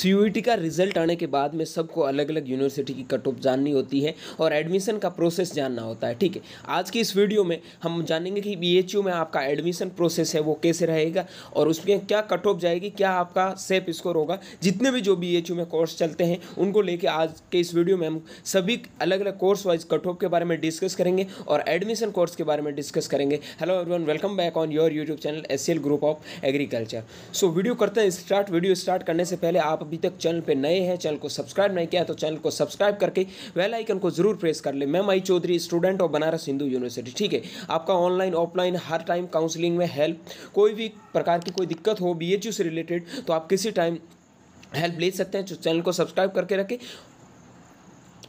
सी e का result आने के बाद में सबको अलग अलग यूनिवर्सिटी की कट ऑफ जाननी होती है और एडमिशन का प्रोसेस जानना होता है ठीक है आज की इस वीडियो में हम जानेंगे कि बी में आपका एडमिशन प्रोसेस है वो कैसे रहेगा और उसमें क्या कट ऑफ जाएगी क्या आपका सेप स्कोर होगा जितने भी जो बी में कोर्स चलते हैं उनको लेके आज के इस वीडियो में हम सभी अलग अलग कोर्स वाइज कट ऑफ के बारे में डिस्कस करेंगे और एडमिशन कोर्स के बारे में डिस्कस करेंगे hello everyone welcome back on your YouTube channel S group of agriculture so video करते हैं स्टार्ट वीडियो स्टार्ट करने से पहले आप अभी तक चैनल पर नए हैं चैनल को सब्सक्राइब नहीं किया तो चैनल को सब्सक्राइब करके वेल आइकन को जरूर प्रेस कर ले मैं मई Chaudhary student of Banaras Hindu University ठीक है आपका ऑनलाइन ऑफलाइन हर टाइम काउंसलिंग में हेल्प कोई भी प्रकार की कोई दिक्कत हो बी से रिलेटेड तो आप किसी टाइम हेल्प ले सकते हैं तो चैनल को सब्सक्राइब करके रखें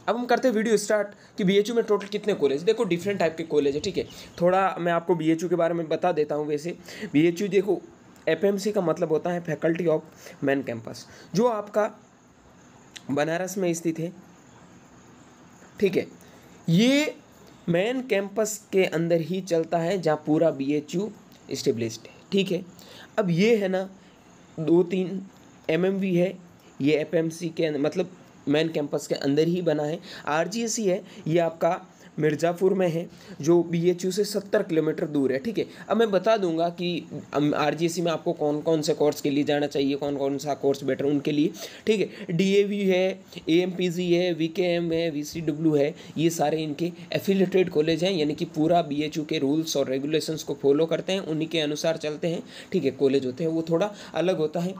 अब हम करते हैं वीडियो स्टार्ट कि बी में टोटल कितने कॉलेज देखो डिफरेंट टाइप के कॉलेज है ठीक है थोड़ा मैं आपको बी के बारे में बता देता हूँ वैसे बी देखो एफएमसी का मतलब होता है फैकल्टी ऑफ मैन कैंपस जो आपका बनारस में स्थित है ठीक है ये मैन कैंपस के अंदर ही चलता है जहाँ पूरा बी एच यू है ठीक है अब ये है ना दो तीन एम एम वी है ये एफ एम सी के मतलब मैन कैंपस के अंदर ही बना है आर जी एस सी है ये आपका मिर्ज़ापुर में है जो बी एच यू से सत्तर किलोमीटर दूर है ठीक है अब मैं बता दूंगा कि आर जी सी में आपको कौन कौन से कोर्स के लिए जाना चाहिए कौन कौन सा कोर्स बेटर उनके लिए ठीक है डी ए वी है ए एम पी जी है वी के एम है वी सी डब्ल्यू है ये सारे इनके एफिलेटेड कॉलेज हैं यानी कि पूरा बी एच यू के रूल्स और रेगुलेशंस को फॉलो करते हैं उन्हीं के अनुसार चलते हैं ठीक है कॉलेज होते हैं वो थोड़ा अलग होता है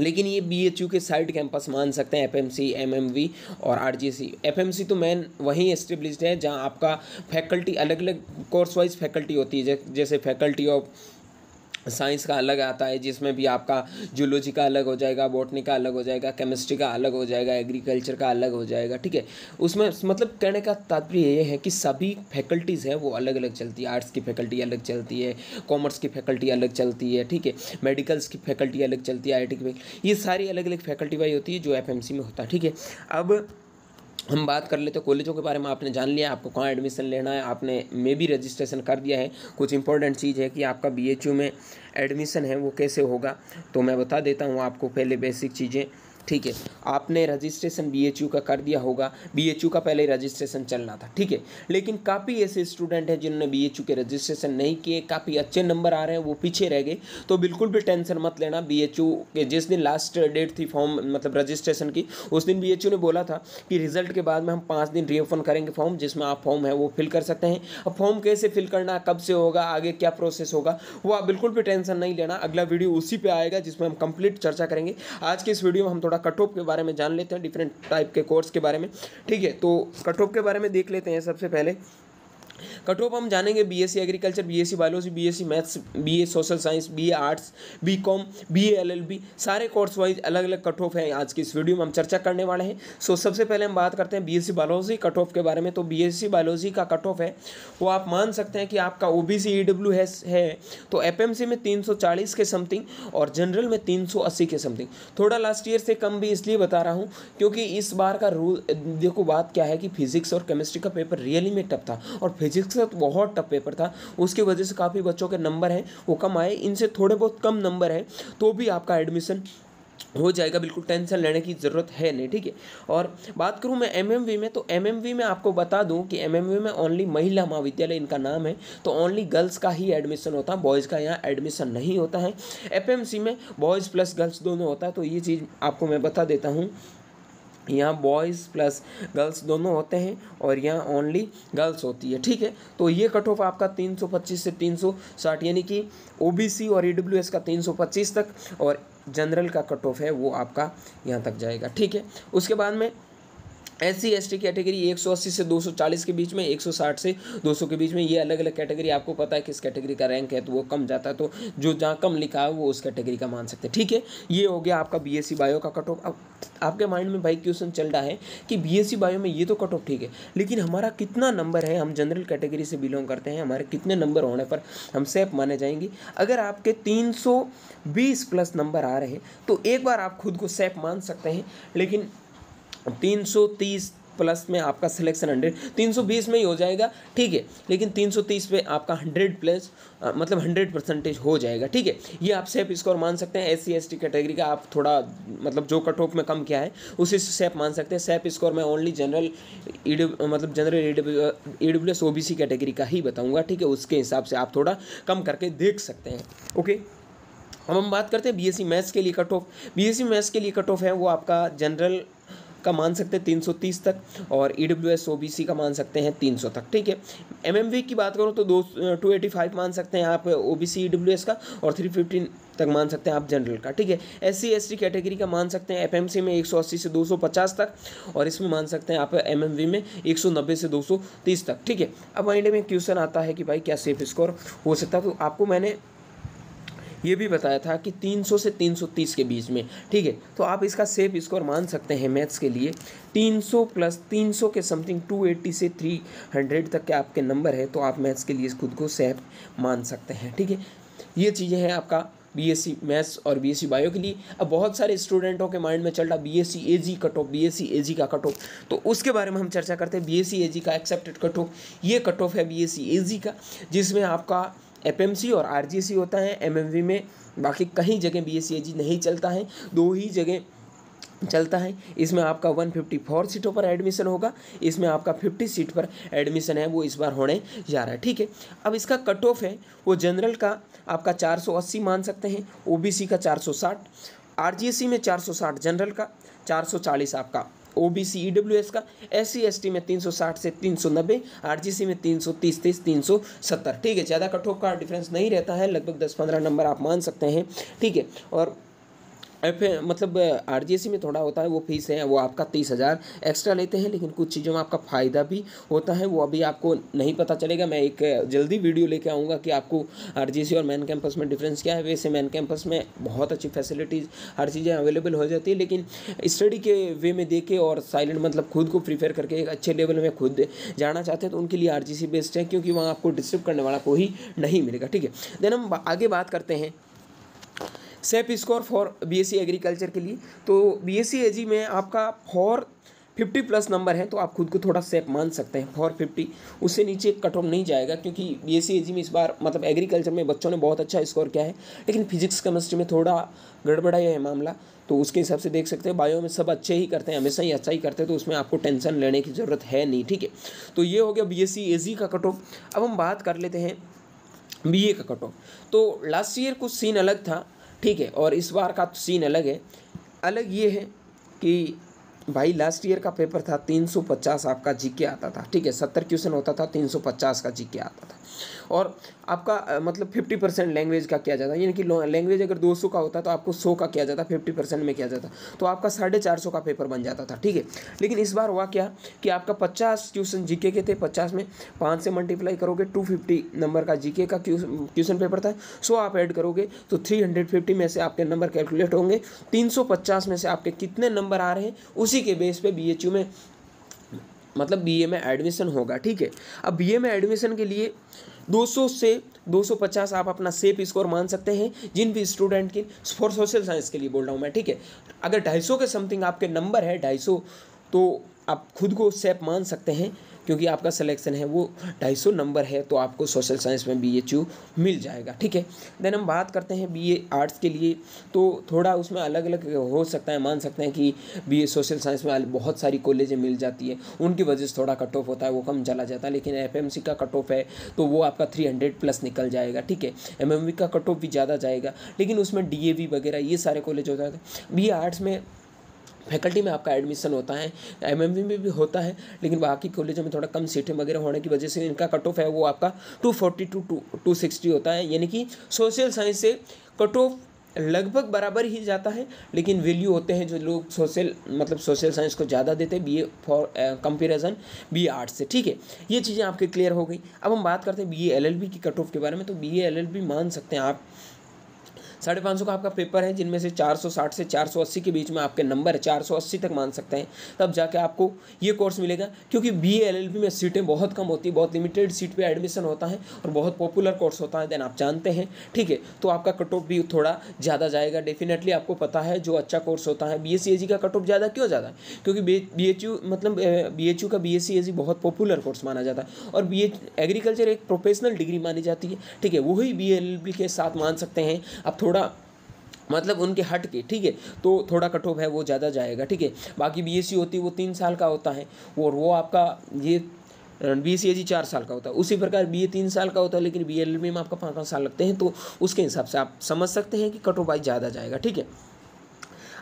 लेकिन ये बी एच यू के साइड कैंपस मान सकते हैं F M C M M V और R G C F M C तो मैन वहीं इस्टेब्लिश है जहाँ आपका फैकल्टी अलग अलग कोर्स वाइज फैकल्टी होती है जैसे फैकल्टी ऑफ साइंस का अलग आता है जिसमें भी आपका जूलॉजी का अलग हो जाएगा बॉटनी का अलग हो जाएगा केमिस्ट्री का अलग हो जाएगा एग्रीकल्चर का अलग हो जाएगा ठीक है उसमें मतलब कहने का तात्पर्य ये है कि सभी फैकल्टीज़ हैं वो अलग अलग चलती है आर्ट्स की फैकल्टी अलग चलती है कॉमर्स की फैकल्टी अलग चलती है ठीक है मेडिकल्स की फैकल्टी अलग चलती है आई की ये सारी अलग अलग फैकल्टी वाई होती है जो एफ में होता है ठीक है अब हम बात कर लेते हैं कॉलेजों के बारे में आपने जान लिया आपको कहाँ एडमिशन लेना है आपने मे भी रजिस्ट्रेशन कर दिया है कुछ इंपॉर्टेंट चीज़ है कि आपका बी में एडमिशन है वो कैसे होगा तो मैं बता देता हूँ आपको पहले बेसिक चीज़ें ठीक है आपने रजिस्ट्रेशन बीएचयू का कर दिया होगा बीएचयू का पहले रजिस्ट्रेशन चलना था ठीक है लेकिन काफ़ी ऐसे स्टूडेंट हैं जिन्होंने बीएचयू के रजिस्ट्रेशन नहीं किए काफ़ी अच्छे नंबर आ रहे हैं वो पीछे रह गए तो बिल्कुल भी टेंशन मत लेना बीएचयू के जिस दिन लास्ट डेट थी फॉर्म मतलब रजिस्ट्रेशन की उस दिन बी ने बोला था कि रिजल्ट के बाद में हम पाँच दिन रीओपन करेंगे फॉर्म जिसमें आप फॉर्म है वो फिल कर सकते हैं अब फॉर्म कैसे फिल करना कब से होगा आगे क्या प्रोसेस होगा वो आप बिल्कुल भी टेंशन नहीं लेना अगला वीडियो उसी पर आएगा जिसमें हम कंप्लीट चर्चा करेंगे आज के इस वीडियो में हम थोड़ा थोड़ा कट ऑफ के बारे में जान लेते हैं डिफरेंट टाइप के कोर्स के बारे में ठीक है तो कट ऑफ के बारे में देख लेते हैं सबसे पहले कट ऑफ हम जानेंगे B S C agriculture B S C biology B S C maths B A social science B A arts B com B L L B सारे कोर्स वाइज अलग अलग कट ऑफ हैं आज की इस video में हम चर्चा करने वाले हैं सो सबसे पहले हम बात करते हैं B S C biology cut off के बारे में तो बी एस सी बायोलॉजी का कट ऑफ है वो आप मान सकते हैं कि आपका O B C E W S है तो एफ एम सी में तीन सौ चालीस के समथिंग और जनरल में तीन सौ अस्सी के समथिंग थोड़ा लास्ट ईयर से कम भी इसलिए बता रहा हूँ क्योंकि इस बार का रूल देखो बात क्या है कि फिजिक्स और केमिस्ट्री का पेपर रियली में टफ था और फिजिक्स का तो बहुत टफ पेपर था उसकी वजह से काफ़ी बच्चों के नंबर हैं वो कम आए इनसे थोड़े बहुत कम नंबर हैं तो भी आपका एडमिशन हो जाएगा बिल्कुल टेंशन लेने की ज़रूरत है नहीं ठीक है और बात करूँ मैं एमएमवी में तो एमएमवी में आपको बता दूँ कि एमएमवी में ओनली महिला महाविद्यालय इनका नाम है तो ओनली गर्ल्स का ही एडमिशन होता है बॉयज़ का यहाँ एडमिशन नहीं होता है एफएमसी में बॉयज़ प्लस गर्ल्स दोनों होता है तो ये चीज़ आपको मैं बता देता हूँ यहाँ बॉयज़ प्लस गर्ल्स दोनों होते हैं और यहाँ ओनली गर्ल्स होती है ठीक है तो ये कट ऑफ आपका 325 से 360 यानी कि ओबीसी और ईडब्ल्यू का 325 तक और जनरल का कट ऑफ है वो आपका यहाँ तक जाएगा ठीक है उसके बाद में S C S T category 180 से 240 के बीच में 160 से 200 के बीच में ये अलग अलग कैटेगरी आपको पता है किस कैटेगरी का रैंक है तो वो कम जाता है तो जो जहाँ कम लिखा है वो उस कैटेगरी का मान सकते हैं ठीक है ये हो गया आपका बी बायो का कट ऑफ अब आपके माइंड में भाई क्वेश्चन चल रहा है कि बी बायो में ये तो कट ऑफ ठीक है लेकिन हमारा कितना नंबर है हम जनरल कैटेगरी से बिलोंग करते हैं हमारे कितने नंबर होने पर हम सेफ माने जाएंगे अगर आपके तीन प्लस नंबर आ रहे हैं तो एक बार आप खुद को सेफ मान सकते हैं लेकिन तीन सौ तीस प्लस में आपका सिलेक्शन हंड्रेड तीन सौ बीस में ही हो जाएगा ठीक है लेकिन तीन सौ तीस पे आपका हंड्रेड प्लस मतलब हंड्रेड परसेंटेज हो जाएगा ठीक है ये आप सेप स्कोर e मान सकते हैं S C S T category का आप थोड़ा मतलब जो कट ऑफ में कम किया है उसी से सेप e मान सकते हैं सेप स्कोर में ओनली जनरल ई मतलब general E W S O B C category का ही बताऊँगा ठीक है उसके हिसाब से आप थोड़ा कम करके देख सकते हैं ओके अब हम बात करते हैं बी एस सी मैथ्स के लिए cut off B S C maths के लिए कट ऑफ है वो आपका जनरल का मान सकते हैं 330 तक और E W S O B C का मान सकते हैं 300 तक ठीक है एम एम वी की बात करूँ तो दो टू एटी फाइव मान सकते हैं आप O B C E W S का और थ्री फिफ्टीन तक मान सकते हैं आप जनरल का ठीक है S C S T category का मान सकते हैं एफ एम सी में एक सौ अस्सी से दो सौ पचास तक और इसमें मान सकते हैं आप एम एम वी में एक सौ नब्बे से दो सौ तीस तक ठीक है अब माइंड में क्वेश्चन आता है कि भाई क्या सेफ स्कोर हो सकता है तो आपको मैंने ये भी बताया था कि 300 से 330 के बीच में ठीक है तो आप इसका सेफ स्कोर मान सकते हैं मैथ्स के लिए 300 प्लस 300 के समथिंग 280 से 300 तक के आपके नंबर है तो आप मैथ्स के लिए खुद को सेफ मान सकते हैं ठीक है ये चीज़ें हैं आपका बीएससी मैथ्स और बीएससी बायो के लिए अब बहुत सारे स्टूडेंटों के माइंड में चल रहा BSc AG cut off BSc AG का कट ऑफ तो उसके बारे में हम चर्चा करते हैं बीएससी एजी का एक्सेप्टेड कट ऑफ ये कट ऑफ है बीएससी एजी का जिसमें आपका एफएमसी और आरजीसी होता है एमएमवी में बाकी कहीं जगह बीएससीएजी नहीं चलता है दो ही जगह चलता है इसमें आपका 154 सीटों पर एडमिशन होगा इसमें आपका 50 सीट पर एडमिशन है वो इस बार होने जा रहा है ठीक है अब इसका कट ऑफ है वो जनरल का आपका 480 मान सकते हैं ओबीसी का 460 आरजीएससी में 460 जनरल का 440 आपका O B C E W S का एस सी एस टी में तीन सौ साठ से तीन सौ नब्बे आर जी सी में तीन सौ तीस तीस तीन सौ सत्तर ठीक है ज़्यादा कठोर का डिफरेंस नहीं रहता है लगभग दस पंद्रह नंबर आप मान सकते हैं ठीक है और एफ मतलब आर में थोड़ा होता है वो फीस है वो आपका तीस हज़ार एक्स्ट्रा लेते हैं लेकिन कुछ चीज़ों में आपका फ़ायदा भी होता है वो अभी आपको नहीं पता चलेगा मैं एक जल्दी वीडियो लेके आऊँगा कि आपको आर और मैन कैंपस में डिफरेंस क्या है वैसे मैन कैंपस में बहुत अच्छी फैसिलिटीज़ हर चीज़ें अवेलेबल हो जाती है लेकिन स्टडी के वे में देखे और साइलेंट मतलब खुद को प्रीफेयर करके एक अच्छे लेवल में खुद जाना चाहते हैं तो उनके लिए आर बेस्ड है क्योंकि वहाँ आपको डिस्टर्ब करने वाला कोई नहीं मिलेगा ठीक है देन हम आगे बात करते हैं सेप स्कोर फॉर बीएससी एग्रीकल्चर के लिए तो बीएससी एजी में आपका फॉर फिफ्टी प्लस नंबर है तो आप खुद को थोड़ा सेफ मान सकते हैं फॉर फिफ्टी उससे नीचे कट ऑफ नहीं जाएगा क्योंकि बी एस में इस बार मतलब एग्रीकल्चर में बच्चों ने बहुत अच्छा स्कोर किया है लेकिन फिजिक्स केमिस्ट्री में थोड़ा गड़बड़ा है मामला तो उसके हिसाब से देख सकते हैं बायो में सब अच्छे ही करते हैं हमेशा ही अच्छा ही करते हैं तो उसमें आपको टेंशन लेने की ज़रूरत है नहीं ठीक है तो ये हो गया बी एस सी का कट ऑफ अब हम बात कर लेते हैं बी का कट ऑफ तो लास्ट ईयर कुछ सीन अलग था ठीक है और इस बार का सीन अलग है अलग ये है कि भाई लास्ट ईयर का पेपर था 350 आपका जीके आता था ठीक है 70 क्वेश्चन होता था 350 का जीके आता था और आपका मतलब फिफ्टी परसेंट लैंग्वेज का किया जाता है यानी कि लैंग्वेज अगर दो सौ का होता तो आपको सौ का किया जाता फिफ्टी परसेंट में किया जाता तो आपका साढ़े चार सौ का पेपर बन जाता था ठीक है लेकिन इस बार हुआ क्या कि आपका पचास क्वेश्चन जीके के थे पचास में पाँच से मल्टीप्लाई करोगे टू फिफ्टी नंबर का जीके का क्वेश्चन पेपर था सो आप ऐड करोगे तो थ्री हंड्रेड फिफ्टी में से आपके नंबर कैलकुलेट होंगे तीन सौ पचास में से आपके कितने नंबर आ रहे हैं उसी के बेस पे बी एच यू में मतलब ए में एडमिशन होगा ठीक है अब ए में एडमिशन के लिए 200 से 250 आप अपना सेफ स्कोर मान सकते हैं जिन भी स्टूडेंट की फॉर सोशल साइंस के लिए बोल रहा हूँ मैं ठीक है अगर 250 के समथिंग आपके नंबर है 250 तो आप खुद को सेफ मान सकते हैं क्योंकि आपका सिलेक्शन है वो ढाई सौ नंबर है तो आपको सोशल साइंस में बी एच यू मिल जाएगा ठीक है देन हम बात करते हैं बी ए आर्ट्स के लिए तो थोड़ा उसमें अलग अलग हो सकता है मान सकते हैं कि बी ए सोशल साइंस में बहुत सारी कॉलेजें मिल जाती है उनकी वजह से थोड़ा कट ऑफ होता है वो कम चला जाता है लेकिन एफ एम सी का कट ऑफ है तो वो आपका थ्री हंड्रेड प्लस निकल जाएगा ठीक है एम एम वी का कट ऑफ भी ज़्यादा जाएगा लेकिन उसमें डी ए वी वगैरह ये सारे कॉलेज हो जाते हैं बी आर्ट्स में फैकल्टी में आपका एडमिशन होता है एम एम में भी होता है लेकिन बाकी कॉलेजों में थोड़ा कम सीटें वगैरह होने की वजह से इनका कट ऑफ है वो आपका two forty to to two sixty होता है यानी कि सोशल साइंस से कट ऑफ लगभग बराबर ही जाता है लेकिन वैल्यू होते हैं जो लोग सोशल मतलब सोशल साइंस को ज़्यादा देते हैं B A for comparison B arts से ठीक है ये चीज़ें आपकी क्लियर हो गई अब हम बात करते हैं B A L L B की कट ऑफ के बारे में तो B A L L B मान सकते हैं आप साढ़े पाँच सौ का आपका पेपर है जिनमें से चार सौ साठ से चार सौ अस्सी के बीच में आपके नंबर चार सौ अस्सी तक मान सकते हैं तब जाके आपको ये कोर्स मिलेगा क्योंकि बी एल एल बी में सीटें बहुत कम होती है बहुत लिमिटेड सीट पर एडमिशन होता है और बहुत पॉपुलर कोर्स होता है देन आप जानते हैं ठीक है तो आपका कट ऑफ भी थोड़ा ज़्यादा जाएगा डेफिनेटली आपको पता है जो अच्छा कोर्स होता है बी एस सी ए जी का कट ऑफ ज़्यादा क्यों ज़्यादा है क्योंकि बी एच यू मतलब बी एच यू का B S C A G बहुत पॉपुलर कोर्स माना जाता है और बी एच एग्रीकल्चर एक प्रोफेशनल डिग्री मानी जाती है ठीक है वही बी एल एल बी के साथ मान सकते हैं आप थोड़ा थोड़ा मतलब उनके हट के ठीक है तो थोड़ा कट ऑफ है वो ज़्यादा जाएगा ठीक है बाकी बी होती है वो तीन साल का होता है और वो आपका ये बी सी ए जी चार साल का होता है उसी प्रकार बी ए तीन साल का होता है लेकिन बी एल में आपका पाँच पाँच साल लगते हैं तो उसके हिसाब से आप समझ सकते हैं कि कट ऑफ वाइज ज़्यादा जाएगा ठीक है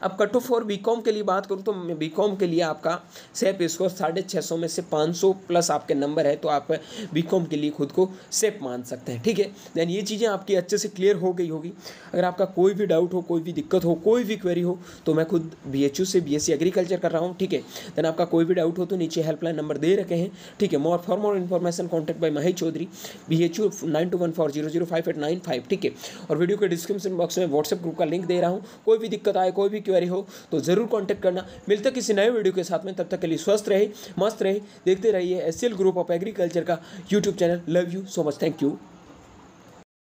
अब cut off for B com के लिए बात करूँ तो बी कॉम के लिए आपका सेप स्कोर साढ़े छः सौ में से पाँच सौ प्लस आपके नंबर है तो आप बी कॉम के लिए खुद को सेफ मान सकते हैं ठीक है देन ये चीज़ें आपकी अच्छे से क्लियर हो गई होगी अगर आपका कोई भी डाउट हो कोई भी दिक्कत हो कोई भी क्वेरी हो तो मैं खुद बी एच यू से बी एस सी एग्रीकल्चर कर रहा हूँ ठीक है देन आपका कोई भी डाउट हो तो नीचे हेल्पलाइन नंबर दे रखे हैं ठीक है more for more information contact by Mahesh Chaudhary B H U nine two one four zero zero five eight nine five ठीक है और वीडियो के डिस्क्रिप्शन बॉक्स में व्हाट्सएप ग्रुप का लिंक दे रहा हूँ कोई भी दिक्कत आए कोई भी क्वेरी हो तो ज़रूर कॉन्टैक्ट करना मिलते किसी नए वीडियो के साथ में तब तक के लिए स्वस्थ रहे मस्त रहे देखते रहिए एस ग्रुप ऑफ एग्रीकल्चर का YouTube channel love you so much thank you